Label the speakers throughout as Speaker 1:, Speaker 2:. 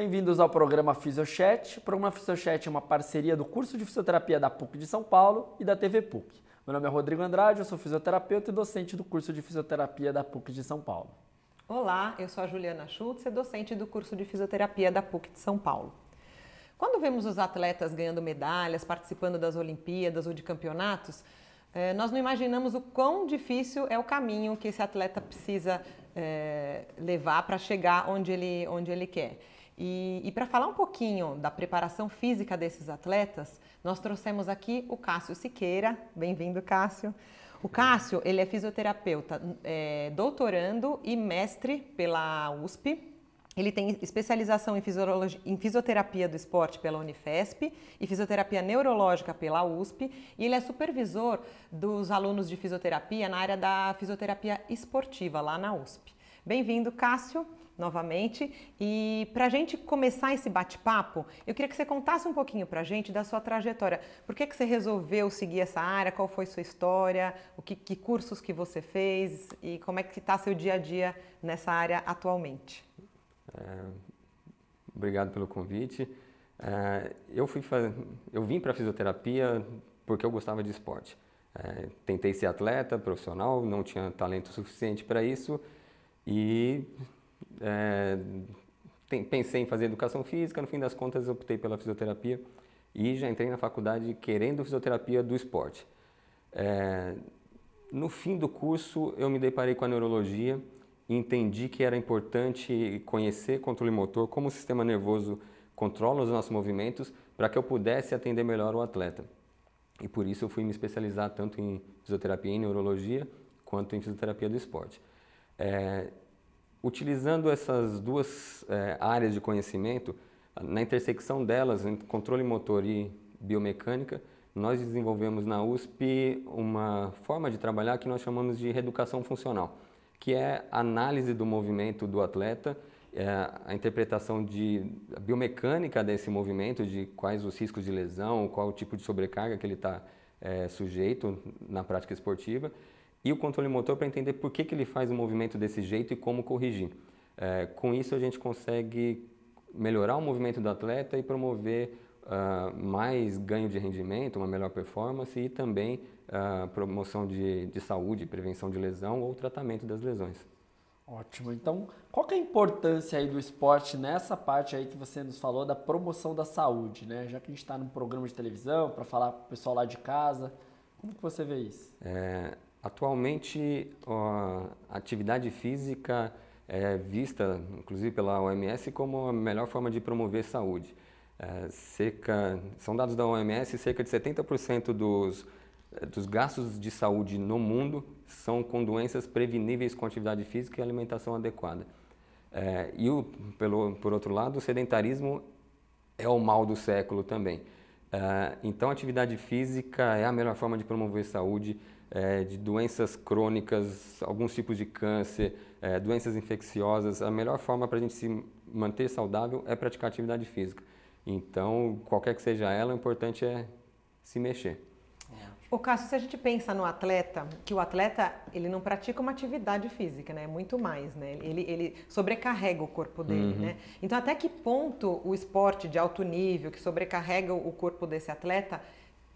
Speaker 1: Bem-vindos ao programa Fisiochat. O programa Fisiochat é uma parceria do curso de fisioterapia da PUC de São Paulo e da TV PUC. Meu nome é Rodrigo Andrade, eu sou fisioterapeuta e docente do curso de fisioterapia da PUC de São Paulo.
Speaker 2: Olá, eu sou a Juliana Schultz, docente do curso de fisioterapia da PUC de São Paulo. Quando vemos os atletas ganhando medalhas, participando das Olimpíadas ou de campeonatos, eh, nós não imaginamos o quão difícil é o caminho que esse atleta precisa eh, levar para chegar onde ele, onde ele quer. E, e para falar um pouquinho da preparação física desses atletas, nós trouxemos aqui o Cássio Siqueira. Bem-vindo, Cássio. O Cássio, ele é fisioterapeuta, é, doutorando e mestre pela USP. Ele tem especialização em, em, fisioterapia do esporte pela Unifesp e fisioterapia neurológica pela USP. E ele é supervisor dos alunos de fisioterapia na área da fisioterapia esportiva lá na USP. Bem-vindo, Cássio novamente. E para a gente começar esse bate-papo, eu queria que você contasse um pouquinho para a gente da sua trajetória. Por que, que você resolveu seguir essa área? Qual foi sua história? O que, que cursos que você fez? E como é que está seu dia a dia nessa área atualmente?
Speaker 3: É, obrigado pelo convite. É, eu, fui eu vim para fisioterapia porque eu gostava de esporte. É, tentei ser atleta profissional, não tinha talento suficiente para isso e é, tem, pensei em fazer educação física, no fim das contas optei pela fisioterapia e já entrei na faculdade querendo fisioterapia do esporte. É, no fim do curso, eu me deparei com a neurologia e entendi que era importante conhecer controle motor, como o sistema nervoso controla os nossos movimentos, para que eu pudesse atender melhor o atleta. E por isso eu fui me especializar tanto em fisioterapia e neurologia, quanto em fisioterapia do esporte. É, utilizando essas duas é, áreas de conhecimento, ah, na intersecção delas, entre controle motor e biomecânica, nós desenvolvemos na USP uma forma de trabalhar que nós chamamos de reeducação funcional, que é a análise do movimento do atleta, é a interpretação de a biomecânica desse movimento, de quais os riscos de lesão, qual o tipo de sobrecarga que ele está é, eh, sujeito na prática esportiva, e o controle motor para entender por que, que ele faz o movimento desse jeito e como corrigir. É, com isso a gente consegue melhorar o movimento do atleta e promover uh, mais ganho de rendimento, uma melhor performance e também uh, promoção de, de saúde, prevenção de lesão ou tratamento das lesões.
Speaker 1: Ótimo. Então, qual que é a importância aí do esporte nessa parte aí que você nos falou da promoção da saúde, né? Já que a gente está num programa de televisão para falar para o pessoal lá de casa, como que você vê isso?
Speaker 3: É, Atualmente, a atividade física é vista, inclusive pela OMS, como a melhor forma de promover saúde. É, cerca, são dados da OMS, cerca de 70% dos, é, dos gastos de saúde no mundo são com doenças preveníveis com atividade física e alimentação adequada. É, e, o, pelo, por outro lado, o sedentarismo é o mal do século também. É, então, a atividade física é a melhor forma de promover saúde, é, de doenças crônicas, alguns tipos de câncer, é, doenças infecciosas, a melhor forma para a gente se manter saudável é praticar atividade física. Então, qualquer que seja ela, o importante é se mexer.
Speaker 2: O é. Cássio, se a gente pensa no atleta, que o atleta ele não pratica uma atividade física, né? Muito mais, né? Ele, ele sobrecarrega o corpo dele, uhum. né? Então, até que ponto o esporte de alto nível que sobrecarrega o corpo desse atleta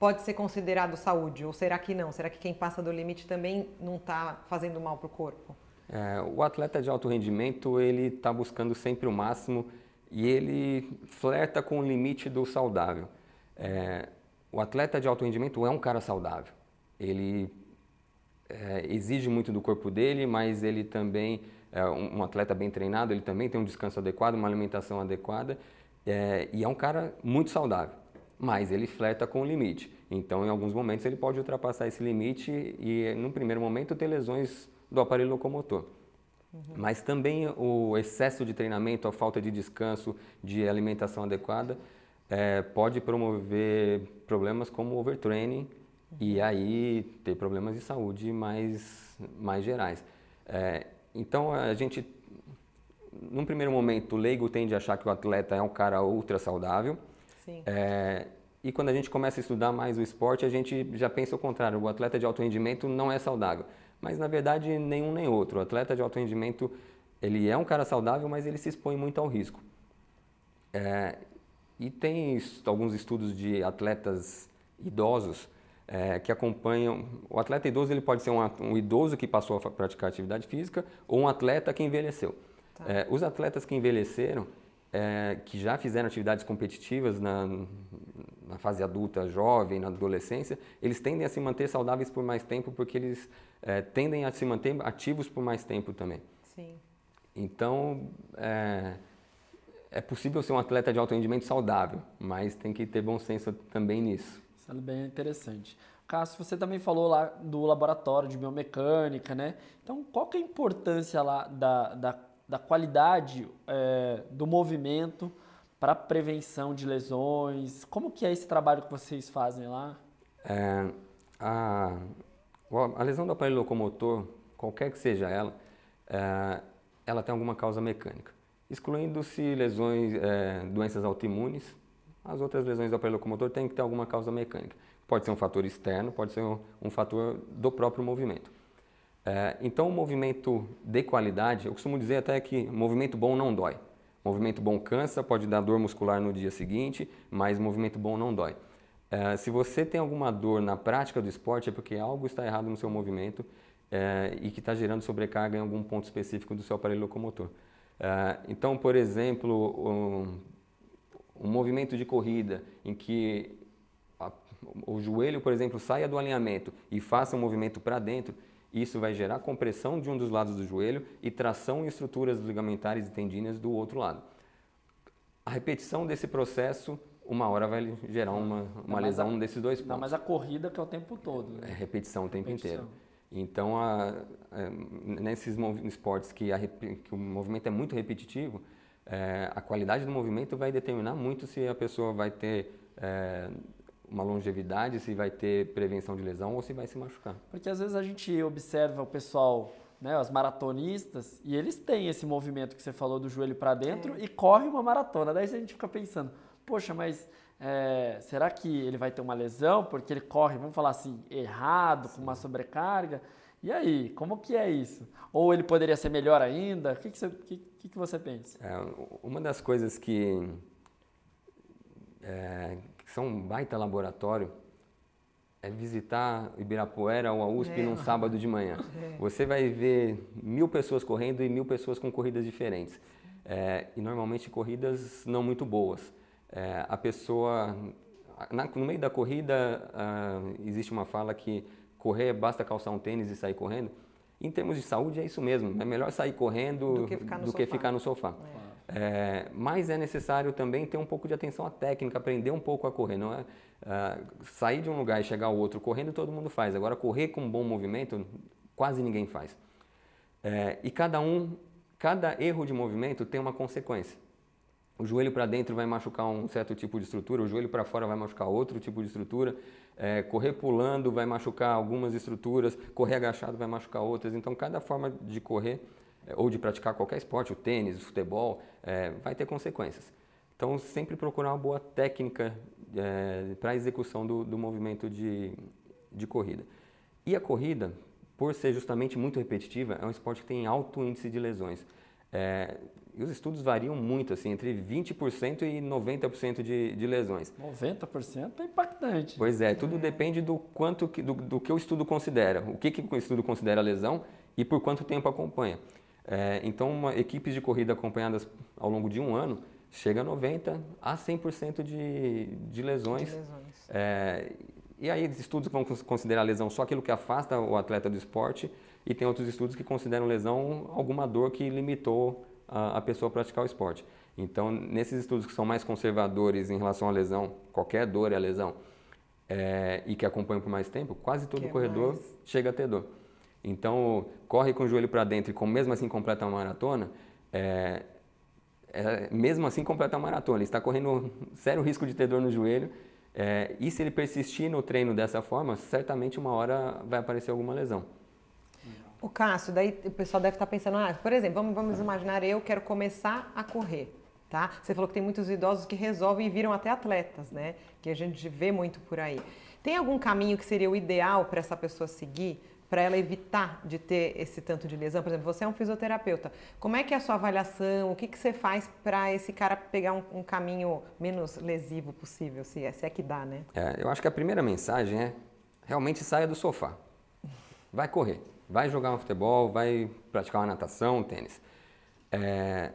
Speaker 2: pode ser considerado saúde? Ou será que não? Será que quem passa do limite também não está fazendo mal para o corpo?
Speaker 3: É, o atleta de alto rendimento ele está buscando sempre o máximo e ele flerta com o limite do saudável. É, o atleta de alto rendimento é um cara saudável. Ele é, exige muito do corpo dele, mas ele também é um, um atleta bem treinado. Ele também tem um descanso adequado, uma alimentação adequada é, e é um cara muito saudável mas ele fleta com o limite. Então, em alguns momentos, ele pode ultrapassar esse limite e, num primeiro momento, ter lesões do aparelho locomotor. Uhum. Mas também o excesso de treinamento, a falta de descanso, de alimentação adequada, é, pode promover problemas como overtraining uhum. e aí ter problemas de saúde mais, mais gerais. É, então, a gente, num primeiro momento, o leigo tende a achar que o atleta é um cara ultra saudável, Sim. É, e quando a gente começa a estudar mais o esporte, a gente já pensa o contrário: o atleta de alto rendimento não é saudável. Mas na verdade, nenhum nem outro. O atleta de alto rendimento ele é um cara saudável, mas ele se expõe muito ao risco. É, e tem alguns estudos de atletas idosos é, que acompanham. O atleta idoso ele pode ser um, um, idoso que passou a praticar atividade física ou um atleta que envelheceu. Tá. É, os atletas que envelheceram, é, que já fizeram atividades competitivas na, na, fase adulta, jovem, na adolescência, eles tendem a se manter saudáveis por mais tempo porque eles é, tendem a se manter ativos por mais tempo também. Sim. Então, é, é possível ser um atleta de alto rendimento saudável, mas tem que ter bom senso também nisso.
Speaker 1: Isso é bem interessante. Cássio, você também falou lá do laboratório de biomecânica, né? Então, qual que é a importância lá da, da da qualidade é, do movimento para prevenção de lesões? Como que é esse trabalho que vocês fazem lá?
Speaker 3: É, a, a lesão do aparelho locomotor, qualquer que seja ela, é, ela tem alguma causa mecânica, excluindo-se lesões, é, doenças autoimunes. As outras lesões do aparelho locomotor têm que ter alguma causa mecânica. Pode ser um fator externo, pode ser um, um fator do próprio movimento. É, então, o movimento de qualidade, eu costumo dizer até que movimento bom não dói. Movimento bom cansa, pode dar dor muscular no dia seguinte, mas movimento bom não dói. É, se você tem alguma dor na prática do esporte, é porque algo está errado no seu movimento é, e que está gerando sobrecarga em algum ponto específico do seu aparelho locomotor. É, então, por exemplo, um, um movimento de corrida em que a, o joelho, por exemplo, saia do alinhamento e faça um movimento para dentro, isso vai gerar compressão de um dos lados do joelho e tração em estruturas ligamentares e tendíneas do outro lado. A repetição desse processo, uma hora vai gerar uma, uma lesão a, desses dois pontos. Não, mas a
Speaker 1: corrida que é o tempo todo. Né? É repetição o tempo repetição. inteiro.
Speaker 3: Então, a, é, nesses esportes que, que, o movimento é muito repetitivo, é, a qualidade do movimento vai determinar muito se a pessoa vai ter é, uma longevidade, se vai ter prevenção de lesão ou se vai se machucar.
Speaker 1: Porque às vezes a gente observa o pessoal, né, os maratonistas, e eles têm esse movimento que você falou do joelho para dentro é. e corre uma maratona. Daí a gente fica pensando, poxa, mas é, será que ele vai ter uma lesão porque ele corre, vamos falar assim, errado, Sim. com uma sobrecarga? E aí, como que é isso? Ou ele poderia ser melhor ainda? O que, que, você, que, que você pensa? É,
Speaker 3: uma das coisas que, é, são um baita laboratório, é visitar Ibirapuera ou a USP é. num sábado de manhã. É. Você vai ver mil pessoas correndo e mil pessoas com corridas diferentes. É, e normalmente corridas não muito boas. É, a pessoa, na, no meio da corrida, uh, existe uma fala que correr basta calçar um tênis e sair correndo. Em termos de saúde, é isso mesmo. É melhor sair correndo do que ficar no do sofá. Que ficar no sofá. É. É, mas é necessário também ter um pouco de atenção à técnica, aprender um pouco a correr. Não é, é sair de um lugar e chegar ao outro correndo todo mundo faz. Agora correr com um bom movimento quase ninguém faz. É, e cada um, cada erro de movimento tem uma consequência. O joelho para dentro vai machucar um certo tipo de estrutura, o joelho para fora vai machucar outro tipo de estrutura, é, correr pulando vai machucar algumas estruturas, correr agachado vai machucar outras. Então, cada forma de correr é, ou de praticar qualquer esporte, o tênis, o futebol, é, vai ter consequências. Então, sempre procurar uma boa técnica é, para a execução do, do movimento de, de corrida. E a corrida, por ser justamente muito repetitiva, é um esporte que tem alto índice de lesões. É, e os estudos variam muito, assim, entre 20% e 90% de, de lesões.
Speaker 1: 90% é
Speaker 3: impactante. Pois é, tudo é. depende do quanto que, do, do que o estudo considera, o que, que o estudo considera lesão e por quanto tempo acompanha. É, então, uma, equipes de corrida acompanhadas ao longo de um ano chega a 90% a 100% de, de lesões. De lesões. É, e aí, estudos vão considerar lesão só aquilo que afasta o atleta do esporte, e tem outros estudos que consideram lesão alguma dor que limitou a, a pessoa a praticar o esporte. Então, nesses estudos que são mais conservadores em relação à lesão, qualquer dor é lesão, é, e que acompanham por mais tempo, quase todo que é corredor mais? chega a ter dor. Então, corre com o joelho para dentro e com, mesmo assim completa uma maratona, é, é, mesmo assim completa uma maratona. Ele está correndo sério risco de ter dor no joelho. É, e se ele persistir no treino dessa forma, certamente uma hora vai aparecer alguma lesão.
Speaker 2: O Cássio, daí o pessoal deve estar tá pensando, ah, por exemplo, vamos, vamos é. imaginar eu quero começar a correr, tá? Você falou que tem muitos idosos que resolvem e viram até atletas, né? Que a gente vê muito por aí. Tem algum caminho que seria o ideal para essa pessoa seguir? para ela evitar de ter esse tanto de lesão? Por exemplo, você é um fisioterapeuta. Como é que é a sua avaliação? O que, que você faz para esse cara pegar um, um, caminho menos lesivo possível, se é, se é que dá, né?
Speaker 3: É, eu acho que a primeira mensagem é realmente saia do sofá. Vai correr, vai jogar um futebol, vai praticar uma natação, um tênis. É,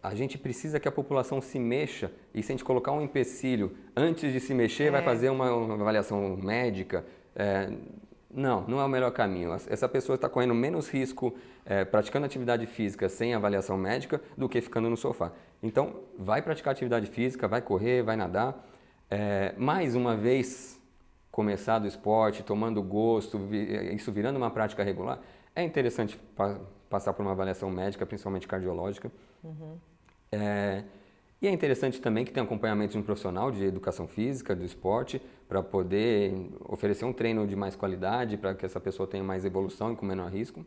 Speaker 3: a gente precisa que a população se mexa e se a gente colocar um empecilho antes de se mexer, é. vai fazer uma, uma avaliação médica. É, não, não é o melhor caminho. Essa pessoa está correndo menos risco é, praticando atividade física sem avaliação médica do que ficando no sofá. Então, vai praticar atividade física, vai correr, vai nadar. É, mais uma vez começado o esporte, tomando gosto, é, isso virando uma prática regular, é interessante pa passar por uma avaliação médica, principalmente cardiológica. Uhum. É, e é interessante também que tem acompanhamento de um profissional de educação física, do esporte, para poder oferecer um treino de mais qualidade, para que essa pessoa tenha mais evolução e com menor risco.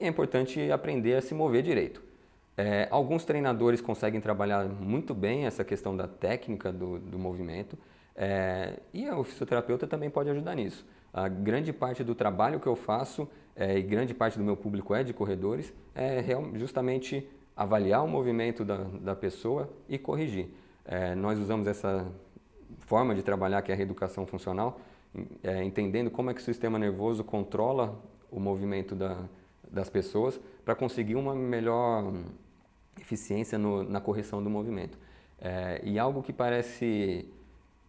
Speaker 3: E é importante aprender a se mover direito. É, alguns treinadores conseguem trabalhar muito bem essa questão da técnica do, do movimento é, e o fisioterapeuta também pode ajudar nisso. A grande parte do trabalho que eu faço é, e grande parte do meu público é de corredores é justamente avaliar o movimento da, da pessoa e corrigir. É, nós usamos essa forma de trabalhar que é a reeducação funcional, é, entendendo como é que o sistema nervoso controla o movimento da, das pessoas para conseguir uma melhor eficiência no, na correção do movimento. É, e algo que parece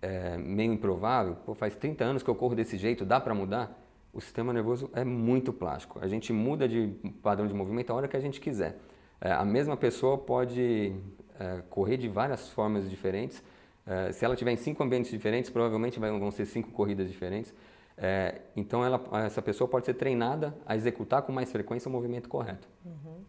Speaker 3: é, meio improvável, pô, faz 30 anos que eu corro desse jeito, dá para mudar? O sistema nervoso é muito plástico. A gente muda de padrão de movimento a hora que a gente quiser. É, a mesma pessoa pode é, correr de várias formas diferentes. É, se ela tiver em cinco ambientes diferentes, provavelmente vão ser cinco corridas diferentes. É, então, ela, essa pessoa pode ser treinada a executar com mais frequência o movimento correto.
Speaker 2: Uhum.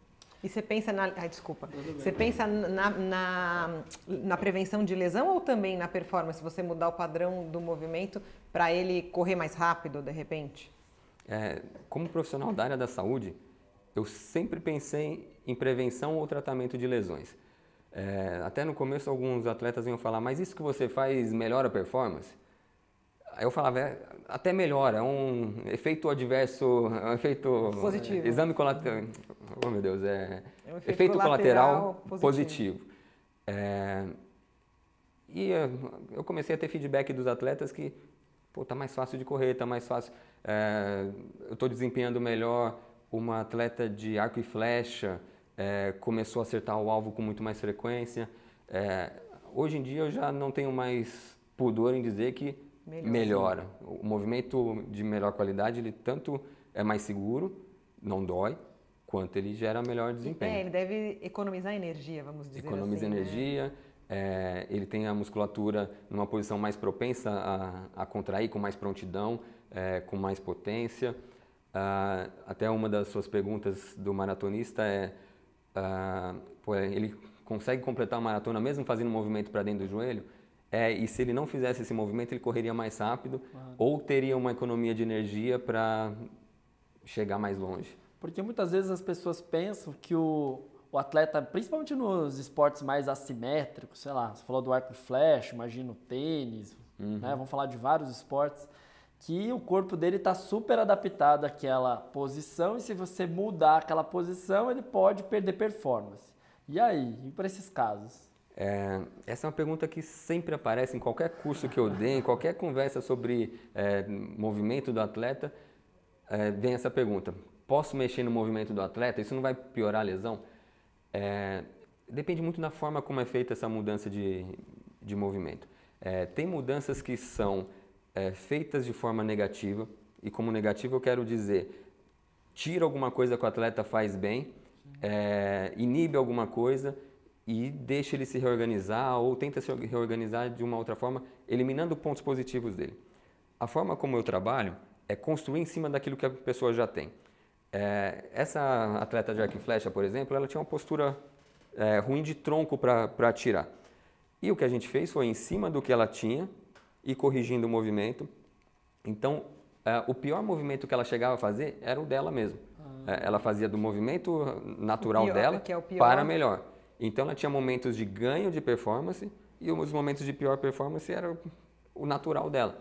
Speaker 2: E você pensa na. Ai, desculpa. Você pensa na, na, na, prevenção de lesão ou também na performance? Você mudar o padrão do movimento para ele correr mais rápido, de repente?
Speaker 3: É, como profissional da área da saúde, eu sempre pensei em prevenção ou tratamento de lesões. É, até no começo alguns atletas iam falar, mas isso que você faz melhora a performance? Eu falava, é, até melhora, é um efeito adverso, é um efeito... Positivo. É, exame colateral, oh meu Deus, é... é um efeito, efeito colateral, colateral, positivo. positivo. É, e eu comecei a ter feedback dos atletas que, pô, tá mais fácil de correr, tá mais fácil, é, eu tô desempenhando melhor, uma atleta de arco e flecha é, começou a acertar o alvo com muito mais frequência. É, hoje em dia eu já não tenho mais pudor em dizer que melhora. O movimento de melhor qualidade, ele tanto é mais seguro, não dói, quanto ele gera melhor é, desempenho. É, ele
Speaker 2: deve economizar energia, vamos dizer Economiza assim. Economiza né?
Speaker 3: energia, né? é, ele tem a musculatura numa posição mais propensa a, a contrair, com mais prontidão, é, com mais potência. Uh, até uma das suas perguntas do maratonista é, uh, pô, é, ele consegue completar a maratona mesmo fazendo um movimento para dentro do joelho? É, e se ele não fizesse esse movimento, ele correria mais rápido ou teria uma economia de energia para chegar mais longe?
Speaker 1: Porque muitas vezes as pessoas pensam que o, o atleta, principalmente nos esportes mais assimétricos, sei lá, você falou do arco e flecha, imagina o tênis, né? uhum. né? vamos falar de vários esportes, que o corpo dele está super adaptado àquela posição e se você mudar aquela posição, ele pode perder performance. E aí, e para esses casos?
Speaker 3: É, essa é uma pergunta que sempre aparece em qualquer curso que eu dê, em qualquer conversa sobre é, movimento do atleta, é, vem essa pergunta. Posso mexer no movimento do atleta? Isso não vai piorar a lesão? É, depende muito da forma como é feita essa mudança de, de movimento. É, tem mudanças que são é, feitas de forma negativa, e como negativa eu quero dizer, tira alguma coisa que o atleta faz bem, é, inibe alguma coisa e deixa ele se reorganizar ou tenta se reorganizar de uma outra forma, eliminando pontos positivos dele. A forma como eu trabalho é construir em cima daquilo que a pessoa já tem. É, essa atleta de arco e flecha, por exemplo, ela tinha uma postura é, ruim de tronco para atirar. E o que a gente fez foi, em cima do que ela tinha, e corrigindo o movimento. Então, uh, o pior movimento que ela chegava a fazer era o dela mesmo. Ah. Uh, ela fazia do movimento natural pior, dela é para melhor. Então, ela tinha momentos de ganho de performance e os momentos de pior performance era o natural dela.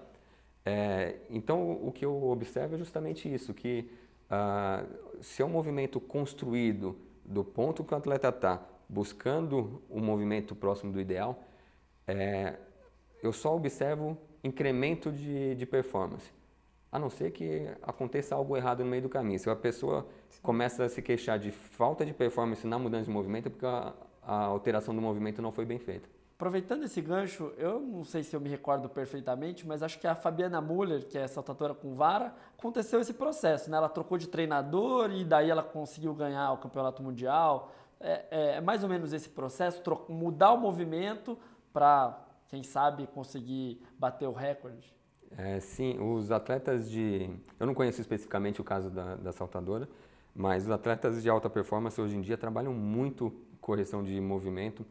Speaker 3: É, então, o que eu observo é justamente isso, que uh, se é um movimento construído do ponto que o atleta está, buscando um movimento próximo do ideal, é, eu só observo incremento de, de performance. A não ser que aconteça algo errado no meio do caminho. Se a pessoa começa a se queixar de falta de performance na mudança de movimento, é porque a, a alteração do movimento não foi bem feita.
Speaker 1: Aproveitando esse gancho, eu não sei se eu me recordo perfeitamente, mas acho que a Fabiana Muller, que é saltadora com vara, aconteceu esse processo, né? Ela trocou de treinador e daí ela conseguiu ganhar o campeonato mundial. É, é, é mais ou menos esse processo, mudar o movimento para quem sabe, conseguir bater o recorde?
Speaker 3: É, sim, os atletas de. Eu não conheço especificamente o caso da, da saltadora, mas os atletas de alta performance hoje em dia trabalham muito correção de movimento.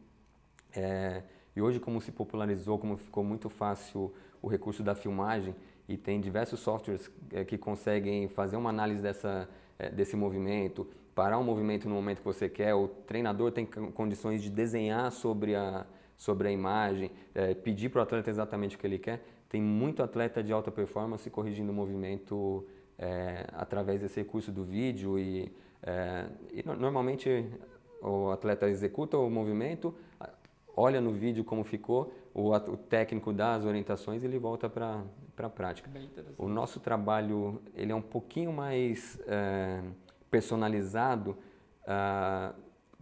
Speaker 3: É, e hoje, como se popularizou, como ficou muito fácil o recurso da filmagem e tem diversos softwares é, que conseguem fazer uma análise dessa, é, desse movimento, parar o movimento no momento que você quer, o treinador tem condições de desenhar sobre a, sobre a imagem, é, pedir para o atleta exatamente o que ele quer. Tem muito atleta de alta performance corrigindo o movimento é, através desse recurso do vídeo e, é, e normalmente o atleta executa o movimento, olha no vídeo como ficou, o, o técnico dá as orientações e ele volta para a prática. O nosso trabalho ele é um pouquinho mais é, personalizado ah,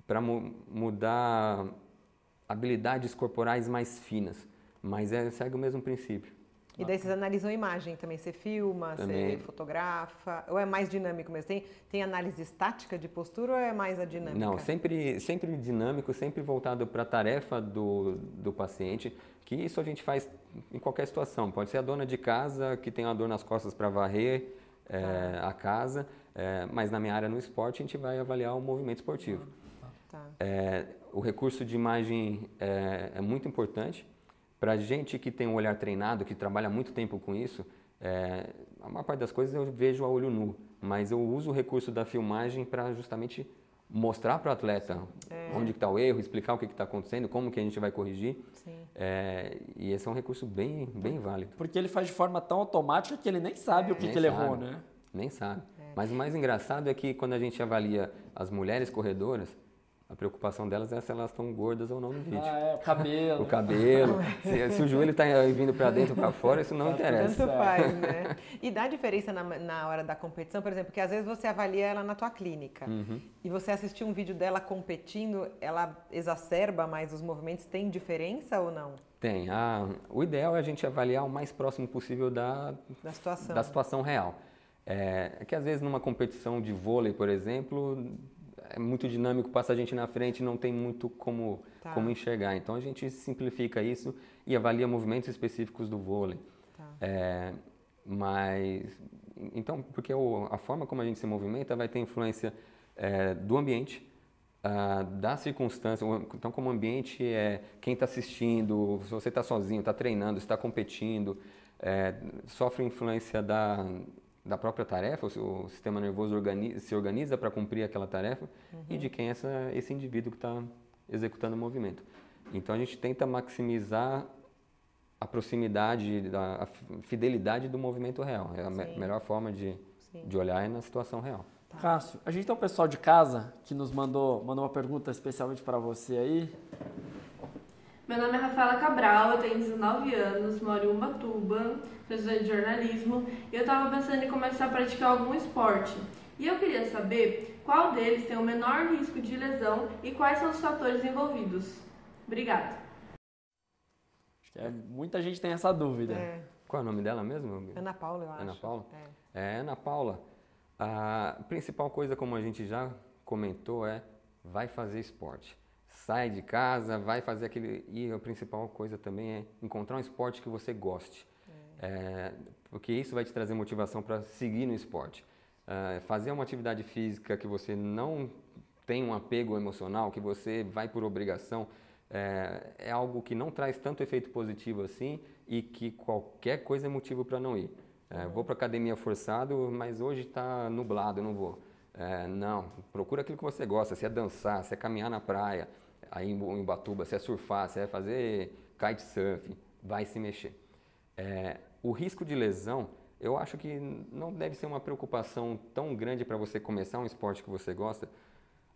Speaker 3: para mu mudar habilidades corporais mais finas, mas é, segue o mesmo princípio.
Speaker 2: E daí vocês analisam imagem também, você filma, também. você fotografa, ou é mais dinâmico mesmo? Tem, tem análise estática de postura ou é mais a dinâmica? Não,
Speaker 3: sempre, sempre dinâmico, sempre voltado para a tarefa do, do paciente, que isso a gente faz em qualquer situação. Pode ser a dona de casa que tem uma dor nas costas para varrer é, tá. a casa, é, mas na minha área no esporte a gente vai avaliar o movimento esportivo. Tá. É, o recurso de imagem é, é muito importante. Para gente que tem um olhar treinado, que trabalha muito tempo com isso, é, a maior parte das coisas eu vejo a olho nu, mas eu uso o recurso da filmagem para justamente mostrar para o atleta é. onde está o erro, explicar o que está acontecendo, como que a gente vai corrigir. É, e esse é um recurso bem, bem válido.
Speaker 1: Porque ele faz de forma tão automática que ele nem sabe o que, é. que ele sabe, errou, né?
Speaker 3: Nem sabe. É. Mas o mais engraçado é que quando a gente avalia as mulheres corredoras, a preocupação delas é se elas estão gordas ou não no vídeo. Ah, é, o cabelo. o cabelo. se, se, o joelho está vindo para dentro ou para fora, isso não tá interessa. Isso faz, é.
Speaker 2: né? E dá diferença na, na, hora da competição, por exemplo, que às vezes você avalia ela na tua clínica uhum. e você assistiu um vídeo dela competindo, ela exacerba mais os movimentos, tem diferença ou não?
Speaker 3: Tem. Ah, o ideal é a gente avaliar o mais próximo possível da, da, situação. da situação real. É, é que às vezes numa competição de vôlei, por exemplo, é muito dinâmico, passa a gente na frente, não tem muito como, tá. como enxergar. Então a gente simplifica isso e avalia movimentos específicos do vôlei. Tá. É, mas então, porque o, a forma como a gente se movimenta vai ter influência é, do ambiente, ah, da circunstância. Então, como ambiente é quem está assistindo, se você está sozinho, está treinando, está competindo, é, sofre influência da da própria tarefa, o, sistema nervoso organiza, se organiza para cumprir aquela tarefa uhum. e de quem é essa, esse indivíduo que está executando o movimento. Então a gente tenta maximizar a proximidade, a, fidelidade do movimento real. É a me melhor forma de, de olhar é na situação real.
Speaker 1: Tá. Cássio, a gente tem um pessoal de casa que nos mandou, mandou uma pergunta especialmente para você aí. Meu nome é Rafaela Cabral, eu tenho 19 anos, moro em Ubatuba, sou estudante de jornalismo e eu estava pensando em começar a praticar algum esporte. E eu queria saber qual deles tem o menor risco de lesão e quais são os fatores envolvidos. Obrigada. É, muita gente tem essa dúvida. É.
Speaker 3: Qual é o nome dela mesmo? Ana
Speaker 2: Paula, eu acho. Ana
Speaker 3: Paula? É, é Ana Paula. A principal coisa, como a gente já comentou, é vai fazer esporte sai de casa, vai fazer aquele. E a principal coisa também é encontrar um esporte que você goste. É. É, porque isso vai te trazer motivação para seguir no esporte. É, fazer uma atividade física que você não tem um apego emocional, que você vai por obrigação, é, é algo que não traz tanto efeito positivo assim e que qualquer coisa é motivo para não ir. É, uhum. vou para academia forçado, mas hoje está nublado, não vou. É, não, procura aquilo que você gosta, se é dançar, se é caminhar na praia, aí em Batuba, se é surfar, se é fazer kitesurf, vai se mexer. É, o risco de lesão, eu acho que não deve ser uma preocupação tão grande para você começar um esporte que você gosta,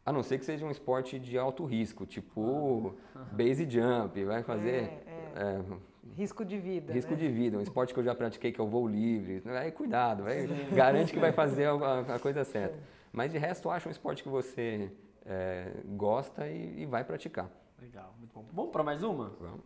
Speaker 3: a não ser que seja um esporte de alto risco, tipo base jump, vai fazer... É, é. é,
Speaker 2: risco de vida. Risco né? de vida,
Speaker 3: um esporte que eu já pratiquei que é o voo livre. Aí cuidado, vai, garante que vai fazer a, a coisa certa. Mas de resto, eu acho um esporte que você é, gosta e, e, vai praticar.
Speaker 1: Legal, muito bom. Vamos para mais uma? Vamos.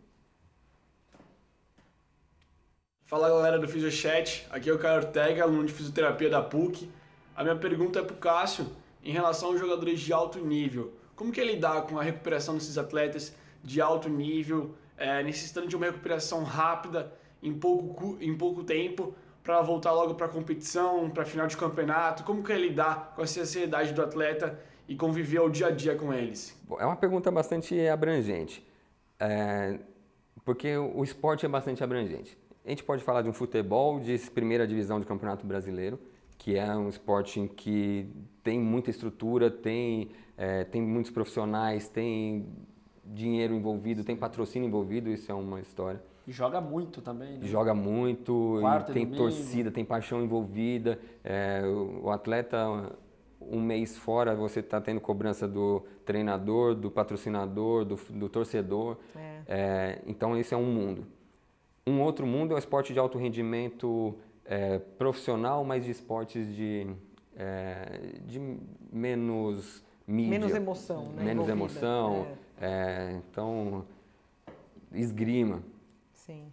Speaker 1: Fala galera do Fisiochat, aqui é o Caio Ortega, aluno de fisioterapia da PUC. A minha pergunta é para o Cássio em relação aos jogadores de alto nível. Como que ele é dá com a recuperação desses atletas de alto nível, é, necessitando de uma recuperação rápida em pouco, em pouco tempo para voltar logo para a competição, para final de campeonato? Como que ele é dá com essa ansiedade do atleta e conviver ao dia a dia com eles?
Speaker 3: É uma pergunta bastante abrangente, é, porque o esporte é bastante abrangente. A gente pode falar de um futebol de primeira divisão do Campeonato Brasileiro, que é um esporte em que tem muita estrutura, tem, é, tem muitos profissionais, tem dinheiro envolvido, tem patrocínio envolvido, isso é uma história.
Speaker 1: E joga muito também. Né? Joga
Speaker 3: muito, tem domingo. torcida, tem paixão envolvida. É, o atleta um mês fora, você está tendo cobrança do treinador, do patrocinador, do, do torcedor. É. É, então, esse é um mundo. Um outro mundo é o esporte de alto rendimento é, profissional, mas de esportes de, é, de menos mídia. Menos emoção, né? Menos Envolvida. emoção. É. É, então, esgrima. Sim.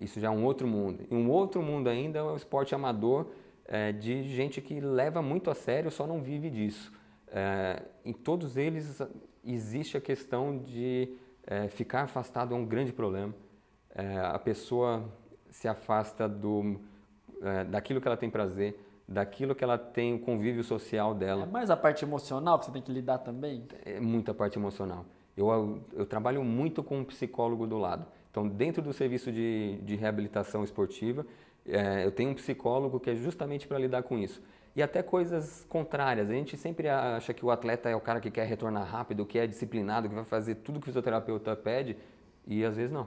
Speaker 3: isso já é um outro mundo. E um outro mundo ainda é o esporte amador, é, de gente que leva muito a sério, só não vive disso. É, em todos eles existe a questão de é, ficar afastado é um grande problema. É, a pessoa se afasta do, é, daquilo que ela tem prazer, daquilo que ela tem, o convívio social dela. É mais a parte emocional que você tem que lidar também? É muita parte emocional. Eu, eu trabalho muito com um psicólogo do lado. Então, dentro do serviço de, de reabilitação esportiva, é, eu tenho um psicólogo que é justamente para lidar com isso. E até coisas contrárias. A gente sempre acha que o atleta é o cara que quer retornar rápido, que é disciplinado, que vai fazer tudo que o fisioterapeuta pede, e às vezes não.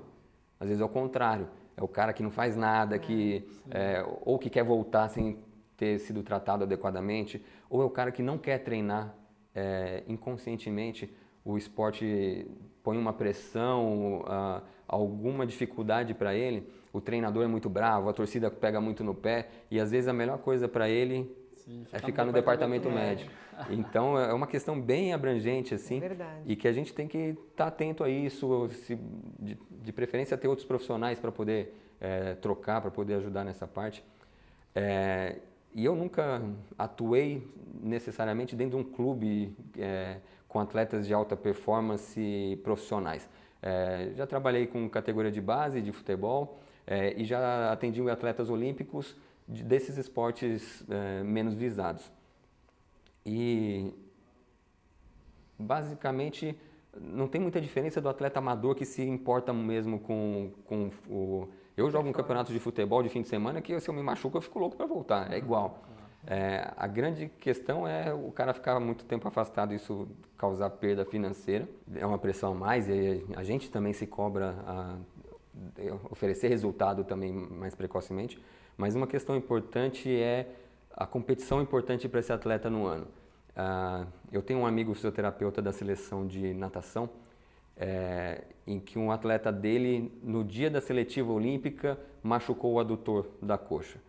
Speaker 3: Às vezes é o contrário. É o cara que não faz nada, que é, é ou que quer voltar sem ter sido tratado adequadamente, ou é o cara que não quer treinar é, inconscientemente o esporte põe uma pressão, uh, alguma dificuldade para ele, o treinador é muito bravo, a torcida pega muito no pé e às vezes a melhor coisa para ele Sim, é ficar no, departamento, médico. médico. Então é uma questão bem abrangente assim, é e que a gente tem que estar tá atento a isso, se, de, de, preferência ter outros profissionais para poder é, trocar, para poder ajudar nessa parte. É, e eu nunca atuei necessariamente dentro de um clube eh, com atletas de alta performance profissionais. É, já trabalhei com categoria de base de futebol é, e já atendi atletas olímpicos de, desses esportes é, menos visados. E basicamente não tem muita diferença do atleta amador que se importa mesmo com, com o. Eu jogo um campeonato de futebol de fim de semana que se eu me machuco eu fico louco para voltar, é igual. É, a grande questão é o cara ficar muito tempo afastado, isso causar perda financeira, é uma pressão a mais, e a gente também se cobra a oferecer resultado também mais precocemente. Mas uma questão importante é a competição importante para esse atleta no ano. Uh, eu tenho um amigo fisioterapeuta da seleção de natação, é, em que um atleta dele, no dia da seletiva olímpica, machucou o adutor da coxa.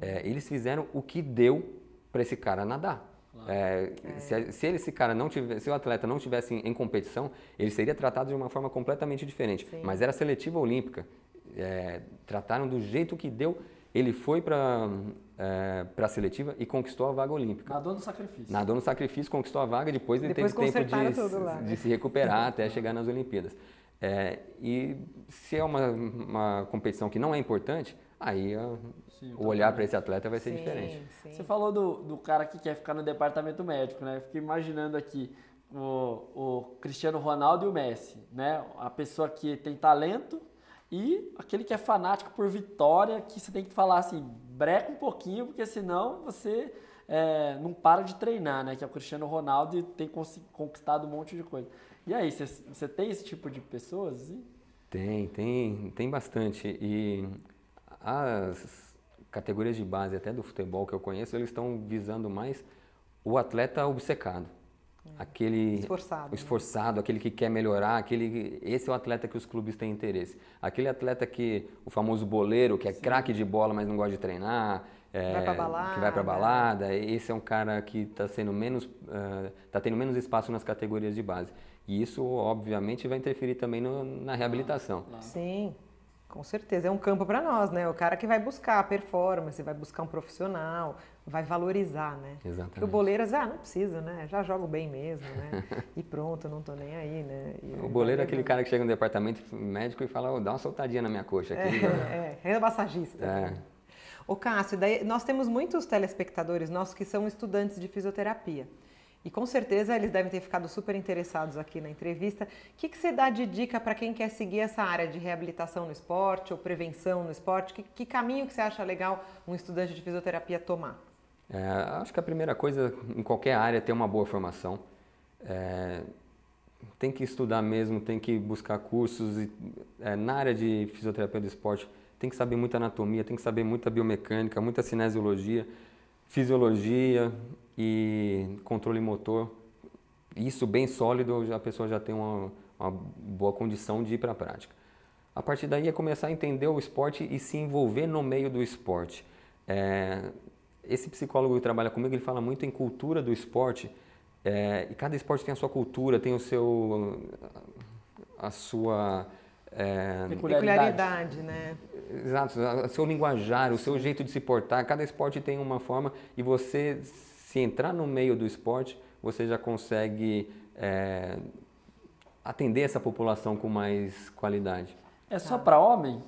Speaker 3: É, eles fizeram o que deu para esse cara nadar. É, é, se, se, esse cara não tivesse, se o atleta não estivesse em, em, competição, ele seria tratado de uma forma completamente diferente. Sim. Mas era seletiva olímpica. É, trataram do jeito que deu. Ele foi para é, para a seletiva e conquistou a vaga olímpica. Nadou no sacrifício. Nadou no sacrifício, conquistou a vaga, depois ele depois teve tempo de, né? de se recuperar até chegar nas Olimpíadas. É, e se é uma, uma competição que não é importante, aí sim, o tá olhar para esse atleta vai ser sim, diferente.
Speaker 1: Sim. Você falou do, do cara que quer ficar no departamento médico, né? Eu fiquei imaginando aqui o, o Cristiano Ronaldo e o Messi, né? A pessoa que tem talento e aquele que é fanático por vitória, que você tem que falar assim, breca um pouquinho, porque senão você é, não para de treinar, né? Que é o Cristiano Ronaldo e tem conquistado um monte de coisa. E aí, você tem esse tipo de pessoas? Assim?
Speaker 3: Tem, tem, tem bastante. E as categorias de base até do futebol que eu conheço, eles estão visando mais o atleta obcecado. É. Aquele esforçado, né? esforçado né? aquele que quer melhorar, aquele esse é o atleta que os clubes têm interesse. Aquele atleta que o famoso boleiro, que é craque de bola, mas não gosta de treinar, é, vai pra balada. que vai para balada, esse é um cara que está sendo menos uh, tá tendo menos espaço nas categorias de base. E isso obviamente vai interferir também no, na reabilitação. claro.
Speaker 2: Sim. Com certeza, é um campo para nós, né? O cara que vai buscar a performance, vai buscar um profissional, vai valorizar, né? Exatamente. Porque o boleiro, ah, não precisa, né? Já jogo bem mesmo, né? E pronto, não tô nem aí, né? E o boleiro é aquele
Speaker 3: cara que chega no departamento médico e fala, oh, dá uma soltadinha na minha coxa aqui. É,
Speaker 2: né? é, é massagista. É. Ô Cássio, daí nós temos muitos telespectadores nossos que são estudantes de fisioterapia. E com certeza eles devem ter ficado super interessados aqui na entrevista. O que, que você dá de dica para quem quer seguir essa área de reabilitação no esporte ou prevenção no esporte? Que, que caminho que você acha legal um estudante de fisioterapia tomar?
Speaker 3: É, acho que a primeira coisa em qualquer área é ter uma boa formação. É, tem que estudar mesmo, tem que buscar cursos. E, é, na área de fisioterapia do esporte, tem que saber muita anatomia, tem que saber muita biomecânica, muita cinesiologia fisiologia e controle motor, isso bem sólido, a pessoa já tem uma, uma boa condição de ir para a prática. A partir daí é começar a entender o esporte e se envolver no meio do esporte. É, esse psicólogo que trabalha comigo, ele fala muito em cultura do esporte, é, e cada esporte tem a sua cultura, tem o seu, a sua é, peculiaridade. peculiaridade, né? Exato, o seu linguajar, o seu jeito de se portar, cada esporte tem uma forma e você, se entrar no meio do esporte, você já consegue é, atender essa população com mais qualidade.
Speaker 1: É só para homem?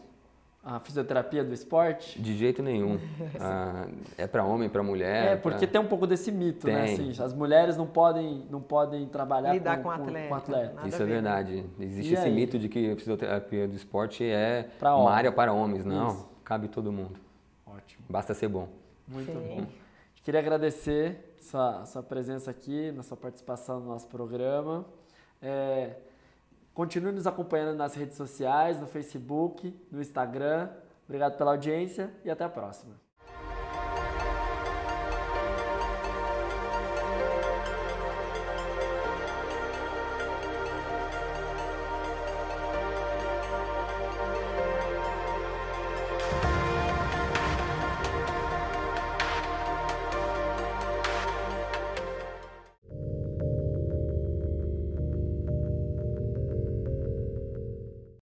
Speaker 1: a fisioterapia do esporte? De jeito nenhum.
Speaker 3: ah, é para homem, para mulher. É, porque pra... tem um pouco desse mito, né, tem. né? Assim,
Speaker 1: as mulheres não podem, não podem trabalhar Lidar com, com, atleta. Com atleta. Isso é né?
Speaker 3: verdade. Existe e esse aí? mito de que a fisioterapia do esporte é pra uma área para homens. Não, Isso. cabe todo mundo. Ótimo. Basta ser bom.
Speaker 1: Muito Sim. bom. Queria agradecer sua, sua presença aqui, na sua participação no nosso programa. É, Continue nos acompanhando nas redes sociais, no Facebook, no Instagram. Obrigado pela audiência e até a próxima.